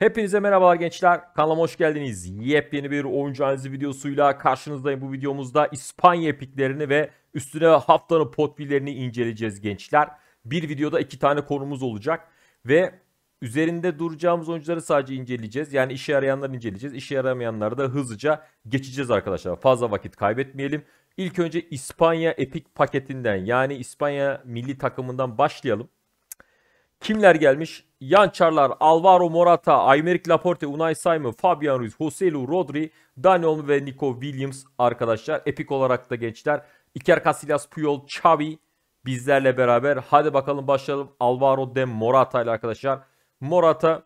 Hepinize merhabalar gençler. Kanalıma hoş geldiniz. Yepyeni bir oyuncu analizi videosuyla karşınızdayım. Bu videomuzda İspanya epiklerini ve üstüne haftanın potbillerini inceleyeceğiz gençler. Bir videoda iki tane konumuz olacak ve üzerinde duracağımız oyuncuları sadece inceleyeceğiz. Yani işe yarayanları inceleyeceğiz. İşe yaramayanları da hızlıca geçeceğiz arkadaşlar. Fazla vakit kaybetmeyelim. İlk önce İspanya epik paketinden yani İspanya milli takımından başlayalım. Kimler gelmiş? Yançarlar, Alvaro Morata, Aymeric Laporte, Unai Simon, Fabian Ruiz, Joselu, Rodri, Daniel ve Nico Williams arkadaşlar. Epik olarak da gençler. Iker Casillas, Puyol, Xavi bizlerle beraber. Hadi bakalım başlayalım. Alvaro de Morata ile arkadaşlar. Morata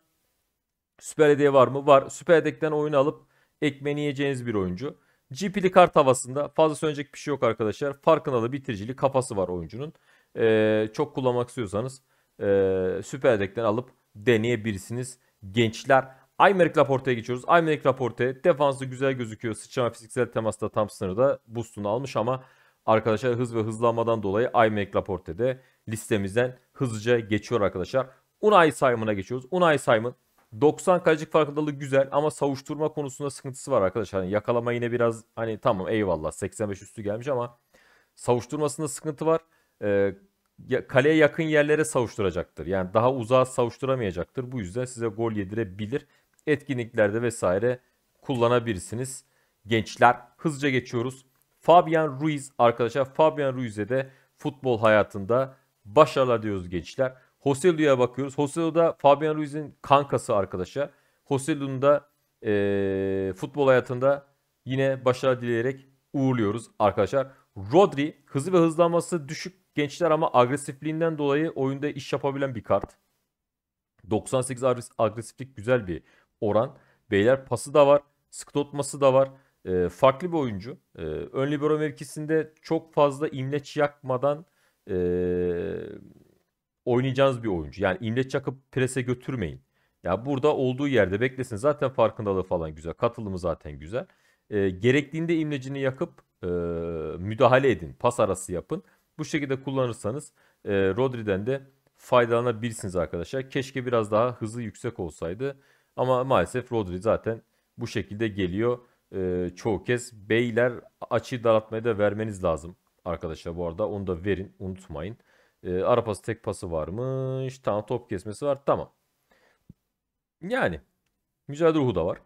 Süper Hediye var mı? Var. Süper Hediye'den oyunu alıp ekmeğini yiyeceğiniz bir oyuncu. GP'li kart havasında fazla söyleyecek bir şey yok arkadaşlar. Farkına da bitiricili kafası var oyuncunun. Ee, çok kullanmak istiyorsanız e, Süper Lig'den alıp deneyebilirsiniz gençler. Aymeric Laporte'ya geçiyoruz. Aymeric Laporte defansı güzel gözüküyor. Sıçrama fiziksel temasta tam sınırda boostunu almış ama arkadaşlar hız ve hızlanmadan dolayı Aymeric Laporte'de listemizden hızlıca geçiyor arkadaşlar. Unai Simon'a geçiyoruz. Unai Simon 90 kalecik farkındalığı güzel ama savuşturma konusunda sıkıntısı var arkadaşlar. Hani yakalama yine biraz hani tamam eyvallah 85 üstü gelmiş ama savuşturmasında sıkıntı var. Ee, kaleye yakın yerlere savuşturacaktır. Yani daha uzağa savuşturamayacaktır. Bu yüzden size gol yedirebilir. Etkinliklerde vesaire kullanabilirsiniz. Gençler hızlıca geçiyoruz. Fabian Ruiz arkadaşlar Fabian Ruiz'e de futbol hayatında başarılar diyoruz gençler. Joselu'ya bakıyoruz. Joselu da Fabian Ruiz'in kankası arkadaşlar. Joselu'nun da e, futbol hayatında yine başarı dileyerek uğurluyoruz arkadaşlar. Rodri hızı ve hızlanması düşük Gençler ama agresifliğinden dolayı oyunda iş yapabilen bir kart. 98 agresiflik güzel bir oran. Beyler pası da var. Sık da var. E, farklı bir oyuncu. E, ön libero mevkisinde çok fazla imleç yakmadan e, oynayacağınız bir oyuncu. Yani imleç yakıp prese götürmeyin. Ya burada olduğu yerde beklesin. Zaten farkındalığı falan güzel. Katılımı zaten güzel. E, gerektiğinde imlecini yakıp e, müdahale edin. Pas arası yapın. Bu şekilde kullanırsanız e, Rodri'den de faydalanabilirsiniz arkadaşlar. Keşke biraz daha hızı yüksek olsaydı. Ama maalesef Rodri zaten bu şekilde geliyor. E, çoğu kez beyler açıyı daraltmaya da vermeniz lazım arkadaşlar bu arada. Onu da verin unutmayın. E, ara pası tek pası varmış. Tamam top kesmesi var. Tamam. Yani mücadele ruhu da var.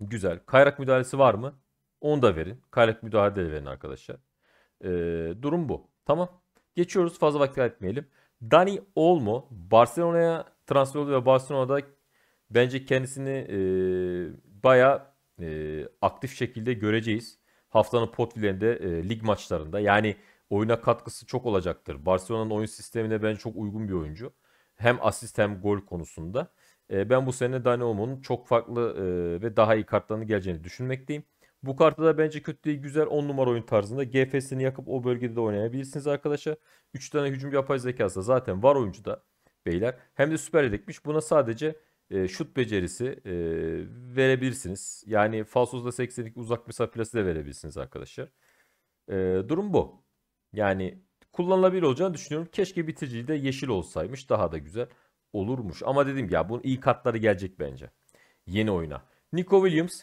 Güzel. Kayrak müdahalesi var mı? Onu da verin. Kayrak müdahale de verin arkadaşlar. E, durum bu. Tamam. Geçiyoruz fazla vakit kaybetmeyelim. Dani Olmo Barcelona'ya transfer oldu ve Barcelona'da bence kendisini e, baya e, aktif şekilde göreceğiz. Haftanın potvilerinde e, lig maçlarında yani oyuna katkısı çok olacaktır. Barcelona'nın oyun sistemine ben çok uygun bir oyuncu. Hem asist hem gol konusunda. E, ben bu sene Dani Olmo'nun çok farklı e, ve daha iyi kartlarını geleceğini düşünmekteyim. Bu kartta da bence kötü değil güzel 10 numara oyun tarzında. GF'sini yakıp o bölgede de oynayabilirsiniz arkadaşlar. 3 tane hücumcu yapay zekası zaten var oyuncuda beyler. Hem de süper yedekmiş. Buna sadece e, şut becerisi e, verebilirsiniz. Yani falsozda 82 uzak mesafesi de verebilirsiniz arkadaşlar. E, durum bu. Yani kullanılabilir olacağını düşünüyorum. Keşke bitirici de yeşil olsaymış daha da güzel olurmuş. Ama dedim ya bunun iyi katları gelecek bence. Yeni oyuna. Nico Williams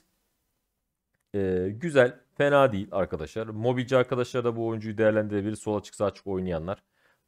e, güzel, fena değil arkadaşlar. Mobilci arkadaşlar da bu oyuncuyu değerlendirebilir. Sol açık sağ açık oynayanlar.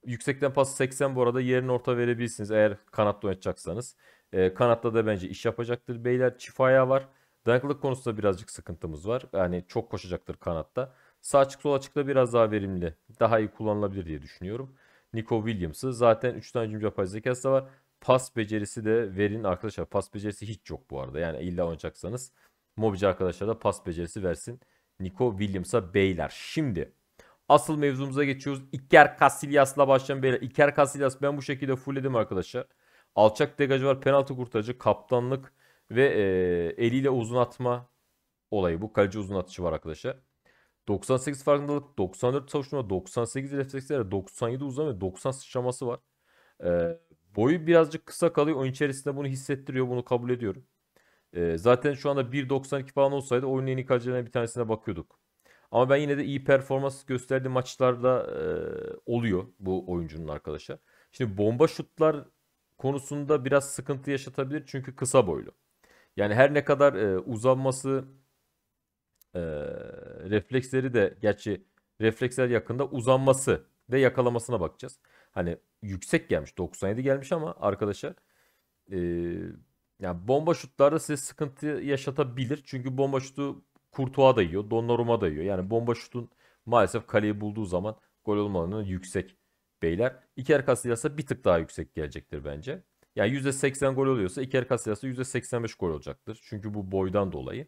Yüksekten pas 80 bu arada yerine orta verebilirsiniz eğer kanatta oynatacaksanız. E, kanatta da bence iş yapacaktır. Beyler çift ayağı var. Dayanıklılık konusunda birazcık sıkıntımız var. Yani çok koşacaktır kanatta. Sağ açık sol açıkta biraz daha verimli, daha iyi kullanılabilir diye düşünüyorum. Nico Williams'ı zaten 3 tane cümle yapay zekası da var. Pas becerisi de verin arkadaşlar. Pas becerisi hiç yok bu arada. Yani illa oynayacaksanız Mobici arkadaşlara da pas becerisi versin. Nico Williams'a beyler. Şimdi asıl mevzumuza geçiyoruz. İker Casillas'la başlayan beyler. İker Casillas ben bu şekilde fullledim arkadaşlar. Alçak degacı var. Penaltı kurtarıcı, kaptanlık ve e, eliyle uzun atma olayı bu. Kaleci uzun atışı var arkadaşlar. 98 farkındalık, 94 savuşturma, 98 refleksler, 97 uzun ve 90 sıçraması var. E, boyu birazcık kısa kalıyor. Oyun içerisinde bunu hissettiriyor. Bunu kabul ediyorum. E, zaten şu anda 1.92 falan olsaydı oyunun en iyi kalecilerinden bir tanesine bakıyorduk. Ama ben yine de iyi performans gösterdiği maçlarda e, oluyor bu oyuncunun arkadaşlar. Şimdi bomba şutlar konusunda biraz sıkıntı yaşatabilir çünkü kısa boylu. Yani her ne kadar e, uzanması e, refleksleri de gerçi refleksler yakında uzanması ve yakalamasına bakacağız. Hani yüksek gelmiş 97 gelmiş ama arkadaşlar e, yani bomba şutlarda size sıkıntı yaşatabilir. Çünkü bomba şutu Kurtuğa da yiyor, Donnarumma da yiyor. Yani bomba şutun maalesef kaleyi bulduğu zaman gol olmanın yüksek beyler. İker Casillas'a bir tık daha yüksek gelecektir bence. Yani %80 gol oluyorsa İker Casillas'a %85 gol olacaktır. Çünkü bu boydan dolayı.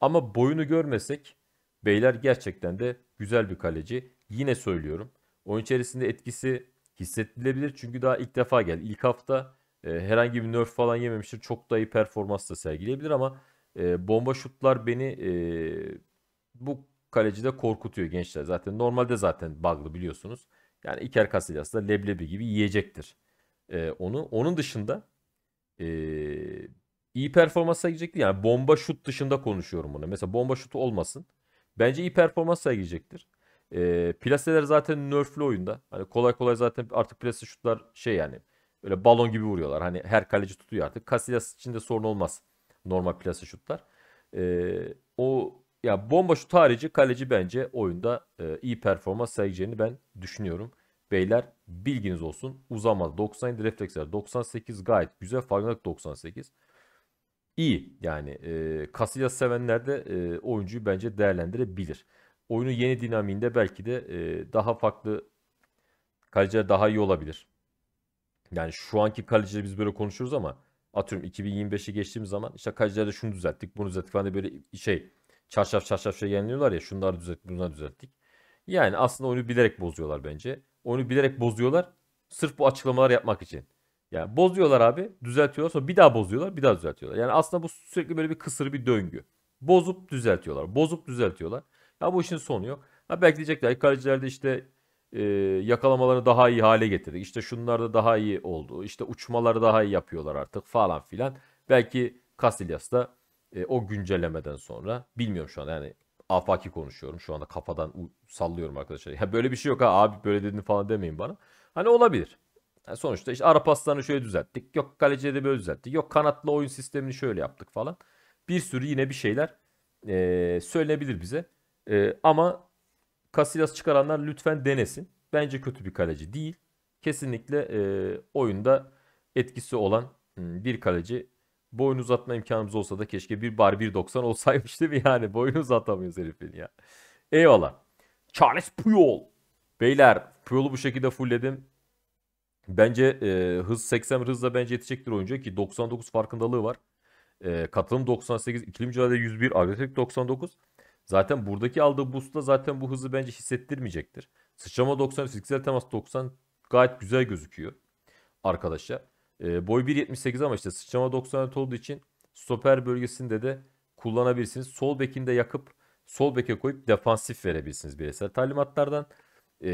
Ama boyunu görmesek beyler gerçekten de güzel bir kaleci. Yine söylüyorum. Oyun içerisinde etkisi hissedilebilir. Çünkü daha ilk defa geldi. İlk hafta e, herhangi bir nerf falan yememiştir. Çok da iyi performans da sergileyebilir ama e, bomba şutlar beni e, bu kalecide korkutuyor gençler. Zaten normalde zaten bug'lı biliyorsunuz. Yani İker Casillas da leblebi gibi yiyecektir e, onu. Onun dışında e, iyi performans sergileyecektir. Yani bomba şut dışında konuşuyorum bunu. Mesela bomba şutu olmasın. Bence iyi performans sergileyecektir. E, plaseler zaten nerfli oyunda. Hani kolay kolay zaten artık plase şutlar şey yani Öyle balon gibi vuruyorlar. Hani her kaleci tutuyor artık. Casillas için de sorun olmaz. Normal plase şutlar. Ee, o ya bomba şut harici kaleci bence oyunda e, iyi performans sergileyeceğini ben düşünüyorum. Beyler bilginiz olsun. Uzamadı. 97 refleksler. 98 gayet güzel. Farkındalık 98. İyi yani e, Casillas sevenler de e, oyuncuyu bence değerlendirebilir. Oyunu yeni dinamiğinde belki de e, daha farklı kaleciler daha iyi olabilir. Yani şu anki kalecileri biz böyle konuşuyoruz ama atıyorum 2025'e geçtiğimiz zaman işte kalecilerde şunu düzelttik, bunu düzelttik falan böyle şey çarşaf çarşaf şey yeniliyorlar ya şunları düzelttik, bunları düzelttik. Yani aslında oyunu bilerek bozuyorlar bence. Oyunu bilerek bozuyorlar sırf bu açıklamalar yapmak için. Yani bozuyorlar abi, düzeltiyorlar sonra bir daha bozuyorlar, bir daha düzeltiyorlar. Yani aslında bu sürekli böyle bir kısır bir döngü. Bozup düzeltiyorlar, bozup düzeltiyorlar. Ya bu işin sonu yok. Ha belki diyecekler kalecilerde işte e, yakalamalarını daha iyi hale getirdik. İşte şunlar da daha iyi oldu. İşte uçmaları daha iyi yapıyorlar artık falan filan. Belki Casillas da e, o güncellemeden sonra bilmiyorum şu an yani afaki konuşuyorum. Şu anda kafadan sallıyorum arkadaşlar. Ya böyle bir şey yok ha abi böyle dedin falan demeyin bana. Hani olabilir. Yani sonuçta işte ara şöyle düzelttik. Yok kaleciye de böyle düzelttik. Yok kanatlı oyun sistemini şöyle yaptık falan. Bir sürü yine bir şeyler e, söylenebilir bize. E, ama Casillas çıkaranlar lütfen denesin. Bence kötü bir kaleci değil. Kesinlikle e, oyunda etkisi olan hmm, bir kaleci. Boyun uzatma imkanımız olsa da keşke bir bar 1.90 olsaymış değil mi? Yani boyunu uzatamıyoruz herifin ya. Eyvallah. Charles Puyol. Beyler Puyol'u bu şekilde fullledim. Bence e, hız 80 hızla bence yetecektir oyuncu ki 99 farkındalığı var. E, katılım 98, ikili mücadele 101, agresif 99. Zaten buradaki aldığı boostla zaten bu hızı bence hissettirmeyecektir. Sıçrama 90, fiziksel temas 90 gayet güzel gözüküyor arkadaşlar. E, ee, boy 1.78 ama işte sıçrama 94 olduğu için stoper bölgesinde de kullanabilirsiniz. Sol de yakıp sol beke koyup defansif verebilirsiniz bireysel talimatlardan. E,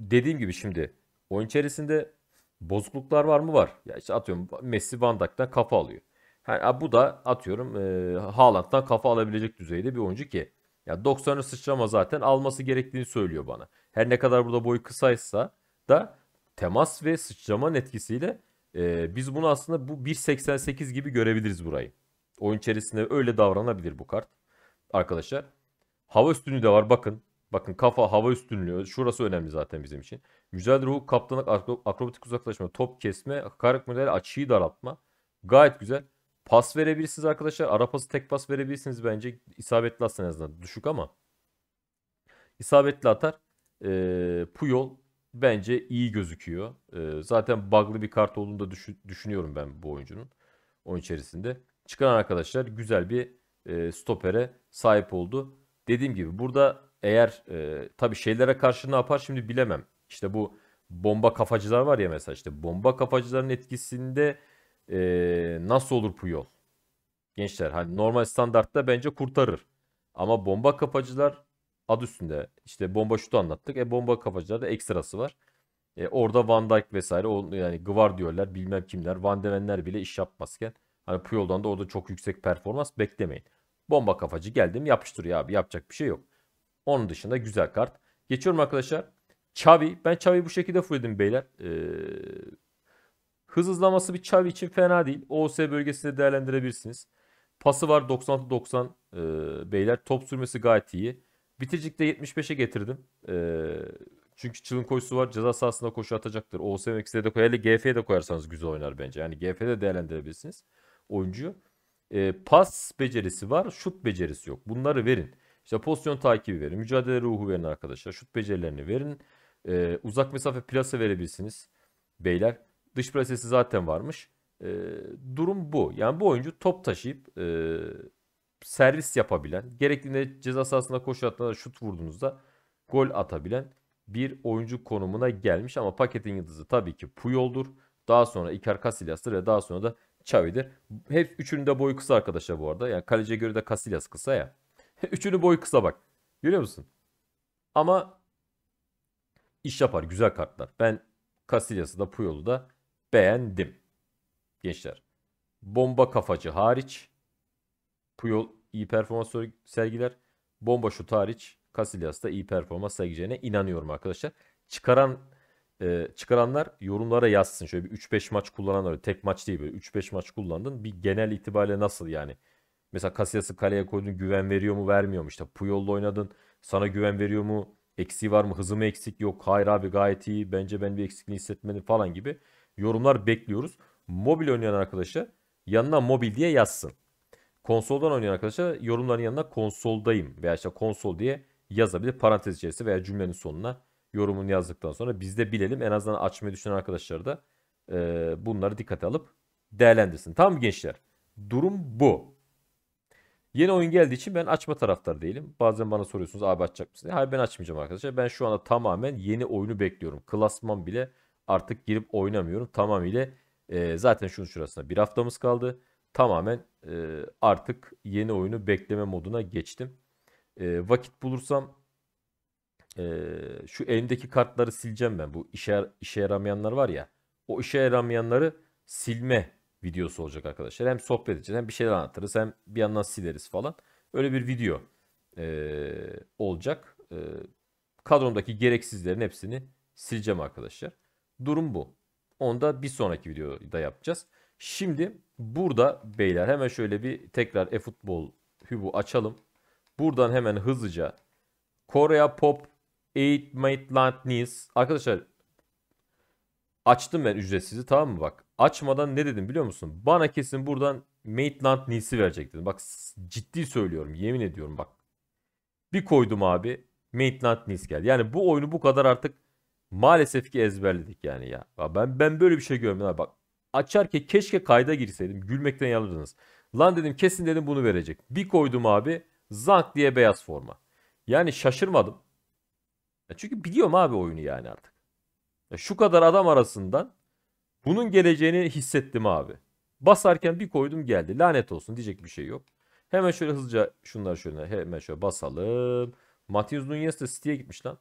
dediğim gibi şimdi oyun içerisinde bozukluklar var mı? Var. Ya işte atıyorum Messi Van Dijk'ten kafa alıyor. Yani bu da atıyorum e, Haaland'dan kafa alabilecek düzeyde bir oyuncu ki. Ya 90'ı sıçrama zaten alması gerektiğini söylüyor bana. Her ne kadar burada boyu kısaysa da temas ve sıçramanın etkisiyle e, biz bunu aslında bu 1.88 gibi görebiliriz burayı. Oyun içerisinde öyle davranabilir bu kart arkadaşlar. Hava üstünlüğü de var bakın. Bakın kafa hava üstünlüğü. Şurası önemli zaten bizim için. Mücadele ruhu, kaptanlık, akrobatik uzaklaşma, top kesme, karak müdahale, açıyı daraltma. Gayet güzel. Pas verebilirsiniz arkadaşlar. Ara pası tek pas verebilirsiniz bence. İsabetli atsan en azından. Düşük ama. İsabetli atar. E, Puyol bence iyi gözüküyor. E, zaten bug'lı bir kart olduğunu da düşün, düşünüyorum ben bu oyuncunun. Oyun içerisinde. Çıkan arkadaşlar güzel bir e, stopere sahip oldu. Dediğim gibi burada eğer e, tabii şeylere karşı ne yapar şimdi bilemem. İşte bu bomba kafacılar var ya mesela işte bomba kafacıların etkisinde ee, nasıl olur Puyol? Gençler hani normal standartta bence kurtarır. Ama bomba kapacılar ad üstünde. İşte bomba şutu anlattık. E bomba kapacılarda ekstrası var. E, orada Van Dijk vesaire o, yani Gvar diyorlar bilmem kimler Van Venler bile iş yapmazken hani Puyol'dan da orada çok yüksek performans beklemeyin. Bomba kafacı geldim yapıştırıyor abi yapacak bir şey yok. Onun dışında güzel kart. Geçiyorum arkadaşlar. Xavi. Ben Xavi'yi bu şekilde fullledim beyler. Ee, Hız hızlaması bir Xavi için fena değil. OS bölgesinde değerlendirebilirsiniz. Pası var 96-90 e, beyler. Top sürmesi gayet iyi. Bitircik'te 75'e getirdim. E, çünkü çılın koşusu var. Ceza sahasında koşu atacaktır. OS ve de koyar. Hele GF'ye de koyarsanız güzel oynar bence. Yani GF'de değerlendirebilirsiniz oyuncuyu. E, pas becerisi var. Şut becerisi yok. Bunları verin. İşte pozisyon takibi verin. Mücadele ruhu verin arkadaşlar. Şut becerilerini verin. E, uzak mesafe plase verebilirsiniz. Beyler Dış plasesi zaten varmış. E, durum bu. Yani bu oyuncu top taşıyıp e, servis yapabilen, gerektiğinde ceza sahasında koşu attığında şut vurduğunuzda gol atabilen bir oyuncu konumuna gelmiş. Ama paketin yıldızı tabii ki Puyol'dur. Daha sonra Iker Casillas'tır ve daha sonra da Xavi'dir. Hep üçünün de boyu kısa arkadaşlar bu arada. Yani kaleciye göre de Casillas kısa ya. Üçünü boyu kısa bak. Görüyor musun? Ama iş yapar. Güzel kartlar. Ben Casillas'ı da Puyol'u da beğendim. Gençler. Bomba kafacı hariç. Puyol iyi performans sergiler. Bomba şut hariç. Casillas da iyi performans sergileyeceğine inanıyorum arkadaşlar. Çıkaran e, çıkaranlar yorumlara yazsın. Şöyle bir 3-5 maç kullananlar. Tek maç değil böyle 3-5 maç kullandın. Bir genel itibariyle nasıl yani? Mesela Casillas'ı kaleye koydun güven veriyor mu vermiyor mu? İşte Puyol'la oynadın sana güven veriyor mu? Eksiği var mı? Hızı mı eksik? Yok hayır abi gayet iyi. Bence ben bir eksikliği hissetmedim falan gibi yorumlar bekliyoruz. Mobil oynayan arkadaşa yanına mobil diye yazsın. Konsoldan oynayan arkadaşa yorumların yanına konsoldayım veya işte konsol diye yazabilir. Parantez içerisinde veya cümlenin sonuna yorumunu yazdıktan sonra biz de bilelim. En azından açmayı düşünen arkadaşlar da e, bunları dikkate alıp değerlendirsin. Tamam gençler? Durum bu. Yeni oyun geldiği için ben açma taraftarı değilim. Bazen bana soruyorsunuz abi açacak mısın? Hayır ben açmayacağım arkadaşlar. Ben şu anda tamamen yeni oyunu bekliyorum. Klasman bile artık girip oynamıyorum. Tamamıyla e, zaten şunun şurasına bir haftamız kaldı. Tamamen e, artık yeni oyunu bekleme moduna geçtim. E, vakit bulursam e, şu elimdeki kartları sileceğim ben. Bu işe, işe yaramayanlar var ya. O işe yaramayanları silme videosu olacak arkadaşlar. Hem sohbet edeceğiz hem bir şeyler anlatırız hem bir yandan sileriz falan. Öyle bir video e, olacak. E, kadromdaki gereksizlerin hepsini sileceğim arkadaşlar. Durum bu. Onu da bir sonraki videoda yapacağız. Şimdi burada beyler hemen şöyle bir tekrar e-futbol hübu açalım. Buradan hemen hızlıca Korea Pop 8 Maitland News. Arkadaşlar açtım ben ücretsizi tamam mı bak. Açmadan ne dedim biliyor musun? Bana kesin buradan Maitland News'i verecek dedim. Bak ciddi söylüyorum yemin ediyorum bak. Bir koydum abi Maitland News geldi. Yani bu oyunu bu kadar artık Maalesef ki ezberledik yani ya. ben ben böyle bir şey görmedim. Bak açar ki keşke kayda girseydim. Gülmekten yanırdınız. Lan dedim kesin dedim bunu verecek. Bir koydum abi zank diye beyaz forma. Yani şaşırmadım. Ya çünkü biliyorum abi oyunu yani artık. Ya şu kadar adam arasından bunun geleceğini hissettim abi. Basarken bir koydum geldi. Lanet olsun diyecek bir şey yok. Hemen şöyle hızlıca şunları şöyle hemen şöyle basalım. Matius Nunez de City'ye gitmiş lan.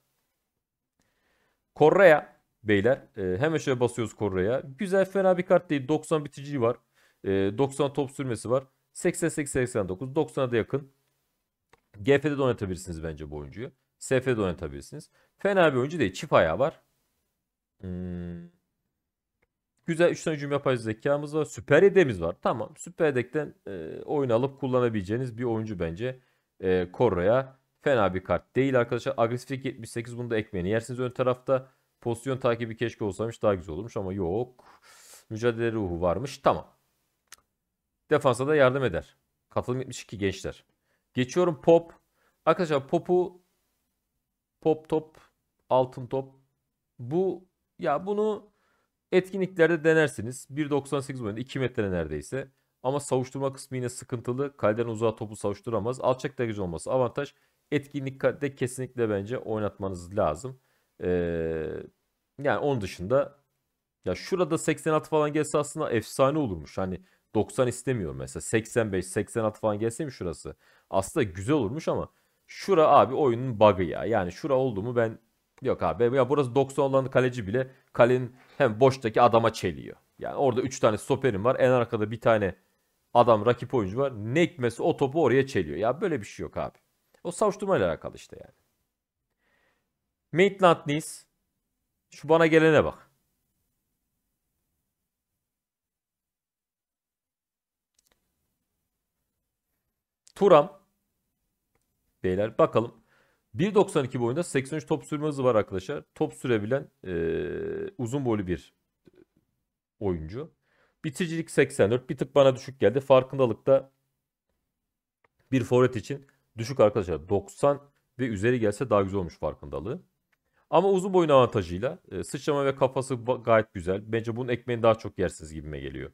Correa beyler. E, hemen şöyle basıyoruz Correa. Güzel fena bir kart değil. 90 biticiliği var. E, 90 top sürmesi var. 88-89. 90'a da yakın. GF'de de oynatabilirsiniz bence bu oyuncuyu. SF'de de oynatabilirsiniz. Fena bir oyuncu değil. Çift ayağı var. Hmm. Güzel 3 tane hücum yapay zekamız var. Süper yedemiz var. Tamam. Süper yedekten e, oyun alıp kullanabileceğiniz bir oyuncu bence. E, Correa fena bir kart değil arkadaşlar. Agresiflik 78 bunu da ekmeğini yersiniz ön tarafta. Pozisyon takibi keşke olsaymış daha güzel olurmuş ama yok. Mücadele ruhu varmış. Tamam. Defansa da yardım eder. Katılım 72 gençler. Geçiyorum Pop. Arkadaşlar Pop'u Pop top, altın top. Bu ya bunu etkinliklerde denersiniz. 1.98 boyunda 2 metre neredeyse. Ama savuşturma kısmı yine sıkıntılı. Kaleden uzağa topu savuşturamaz. Alçak dereceli olması avantaj etkinlikte kesinlikle bence oynatmanız lazım. Ee, yani onun dışında ya şurada 86 falan gelse aslında efsane olurmuş. Hani 90 istemiyorum mesela. 85, 86 falan gelse mi şurası? Aslında güzel olurmuş ama şura abi oyunun bug'ı ya. Yani şura oldu mu ben yok abi. Ya burası 90 olan kaleci bile kalenin hem boştaki adama çeliyor. Yani orada 3 tane stoperim var. En arkada bir tane adam rakip oyuncu var. Ne hikmetse o topu oraya çeliyor. Ya böyle bir şey yok abi. O savuşturma ile alakalı işte yani. Maitland Nice. Şu bana gelene bak. Turam. Beyler bakalım. 1.92 boyunda 83 top sürme hızı var arkadaşlar. Top sürebilen e, uzun boylu bir oyuncu. Bitiricilik 84. Bir tık bana düşük geldi. Farkındalıkta bir forvet için düşük arkadaşlar. 90 ve üzeri gelse daha güzel olmuş farkındalığı. Ama uzun boyun avantajıyla e, sıçrama ve kafası gayet güzel. Bence bunun ekmeğini daha çok yersiniz gibime geliyor.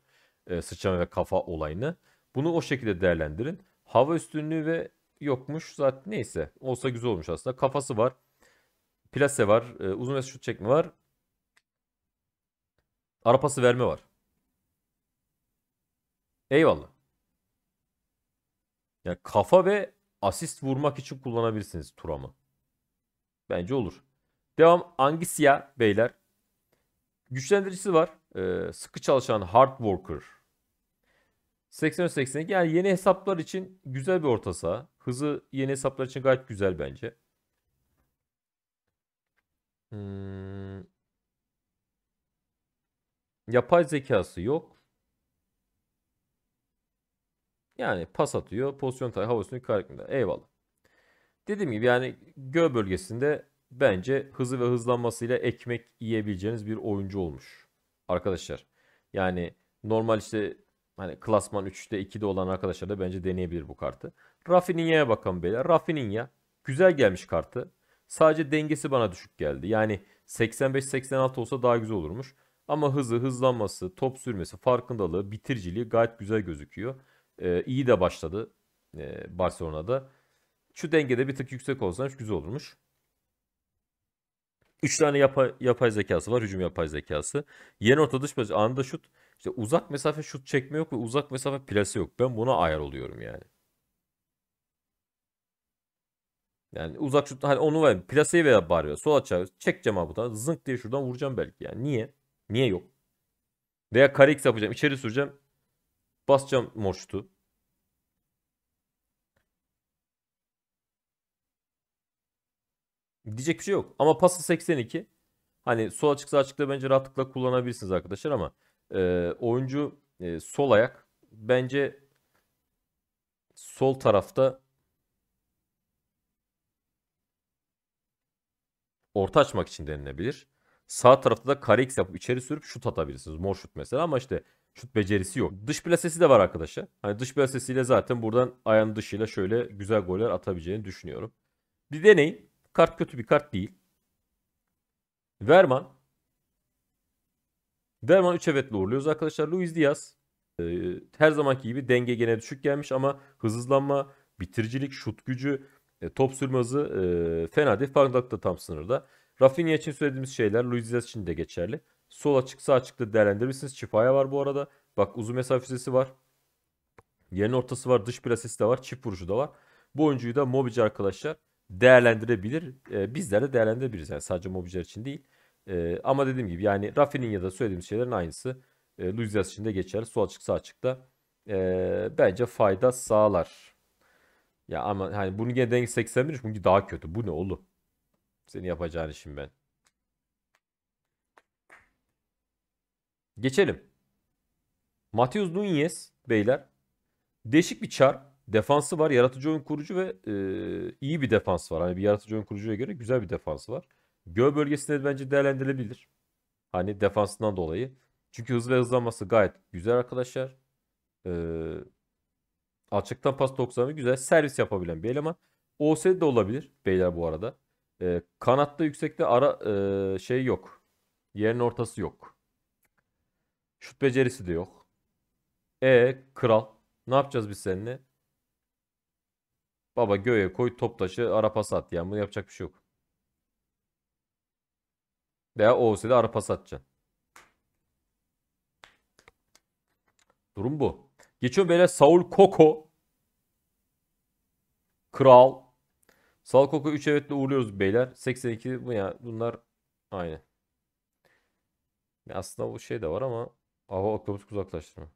E, sıçrama ve kafa olayını. Bunu o şekilde değerlendirin. Hava üstünlüğü ve yokmuş zaten neyse. Olsa güzel olmuş aslında. Kafası var. Plase var. E, uzun ve şut çekme var. Arapası verme var. Eyvallah. Yani kafa ve asist vurmak için kullanabilirsiniz Turam'ı. Bence olur. Devam Angisia beyler. Güçlendiricisi var. Ee, sıkı çalışan hard worker. 80-82 yani yeni hesaplar için güzel bir orta saha. Hızı yeni hesaplar için gayet güzel bence. Hmm. Yapay zekası yok. Yani pas atıyor. Pozisyon tayi hava üstünlüğü karakterinde. Eyvallah. Dediğim gibi yani gö bölgesinde bence hızı ve hızlanmasıyla ekmek yiyebileceğiniz bir oyuncu olmuş. Arkadaşlar yani normal işte hani klasman 3'te 2'de olan arkadaşlar da bence deneyebilir bu kartı. Rafinha'ya bakalım beyler. Rafinha güzel gelmiş kartı. Sadece dengesi bana düşük geldi. Yani 85-86 olsa daha güzel olurmuş. Ama hızı, hızlanması, top sürmesi, farkındalığı, bitiriciliği gayet güzel gözüküyor. E, iyi de başladı e, Barcelona'da. Şu dengede bir tık yüksek olsaymış güzel olurmuş. 3 tane yapay, yapay zekası var. Hücum yapay zekası. Yeni orta dış pası. Anında şut. İşte uzak mesafe şut çekme yok ve uzak mesafe plase yok. Ben buna ayar oluyorum yani. Yani uzak şut hani onu ver. Plaseyi veya bari sol açar. Çekeceğim abi buradan. Zınk diye şuradan vuracağım belki yani. Niye? Niye yok? Veya kare yapacağım. içeri süreceğim. Basacağım mor şutu. Diyecek bir şey yok. Ama pası 82. Hani sol açıksa açıkta bence rahatlıkla kullanabilirsiniz arkadaşlar ama e, oyuncu e, sol ayak bence sol tarafta orta açmak için denilebilir. Sağ tarafta da kare x yapıp içeri sürüp şut atabilirsiniz. Mor şut mesela ama işte şut becerisi yok. Dış plasesi de var arkadaşlar. Hani dış plasesiyle zaten buradan ayağın dışıyla şöyle güzel goller atabileceğini düşünüyorum. Bir deneyin. Kart kötü bir kart değil. Verman. Verman 3 evetle uğurluyoruz arkadaşlar. Luis Diaz e, her zamanki gibi denge gene düşük gelmiş ama hızlanma, bitiricilik, şut gücü, e, top sürme hızı e, fena değil. Farndak da tam sınırda. Rafinha için söylediğimiz şeyler Luis Diaz için de geçerli. Sol açık sağ açıkta değerlendirirsiniz. Çifaya var bu arada. Bak uzun mesafesi var. Yerin ortası var. Dış plasesi de var. Çift vuruşu da var. Bu oyuncuyu da Mobici arkadaşlar değerlendirebilir. E, bizler de değerlendirebiliriz. Yani sadece mobiler için değil. E, ama dediğim gibi yani Rafi'nin ya da söylediğimiz şeylerin aynısı. E, Luis için de geçerli. Su açık sağ açıkta. E, bence fayda sağlar. Ya ama hani bunu gene denk 81 çünkü daha kötü. Bu ne oğlum? Seni yapacağın işim ben. Geçelim. Mateus Nunez beyler. Değişik bir çarp defansı var. Yaratıcı oyun kurucu ve e, iyi bir defans var. Hani bir yaratıcı oyun kurucuya göre güzel bir defansı var. Göl bölgesinde bence değerlendirilebilir. Hani defansından dolayı. Çünkü hız ve hızlanması gayet güzel arkadaşlar. Ee, alçaktan pas 90'ı güzel. Servis yapabilen bir eleman. OS de olabilir beyler bu arada. Ee, kanatta yüksekte ara e, şey yok. Yerin ortası yok. Şut becerisi de yok. E kral. Ne yapacağız biz seninle? Baba göğe koy top taşı ara pas at yani bunu yapacak bir şey yok. Veya OVS'de ara pas atacaksın. Durum bu. Geçiyorum böyle Saul Koko. Kral. Saul Koko 3 evetle uğurluyoruz beyler. 82 bu ya bunlar aynı. Aslında bu şey de var ama hava oktopus uzaklaştırma.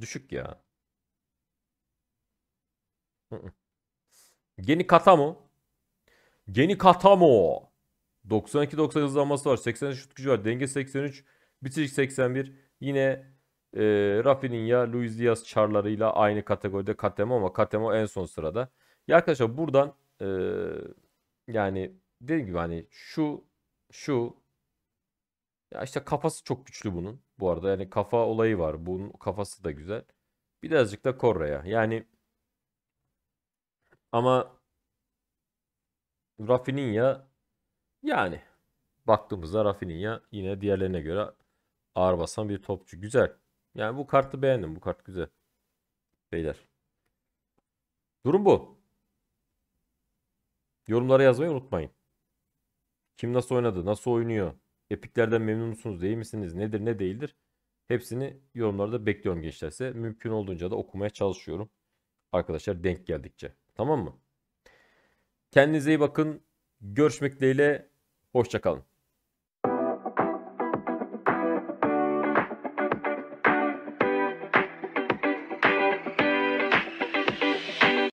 Düşük ya. Geni Katamo. Geni Katamo. 92-90 hızlanması var. 83 şut gücü var. Denge 83. Bitirik 81. Yine e, Rafin'in ya Luis Diaz çarlarıyla aynı kategoride Katemo ama Katemo en son sırada. Ya arkadaşlar buradan e, yani dediğim gibi hani şu şu ya işte kafası çok güçlü bunun. Bu arada yani kafa olayı var. Bunun kafası da güzel. Birazcık da Korra'ya. Yani ama Rafinha yani baktığımızda Rafinha yine diğerlerine göre ağır basan bir topçu. Güzel. Yani bu kartı beğendim. Bu kart güzel. Beyler. Durum bu. Yorumlara yazmayı unutmayın. Kim nasıl oynadı? Nasıl oynuyor? Epiklerden memnun musunuz? Değil misiniz? Nedir ne değildir? Hepsini yorumlarda bekliyorum gençler size. Mümkün olduğunca da okumaya çalışıyorum. Arkadaşlar denk geldikçe. Tamam mı? Kendinize iyi bakın. Görüşmek dileğiyle. Hoşçakalın.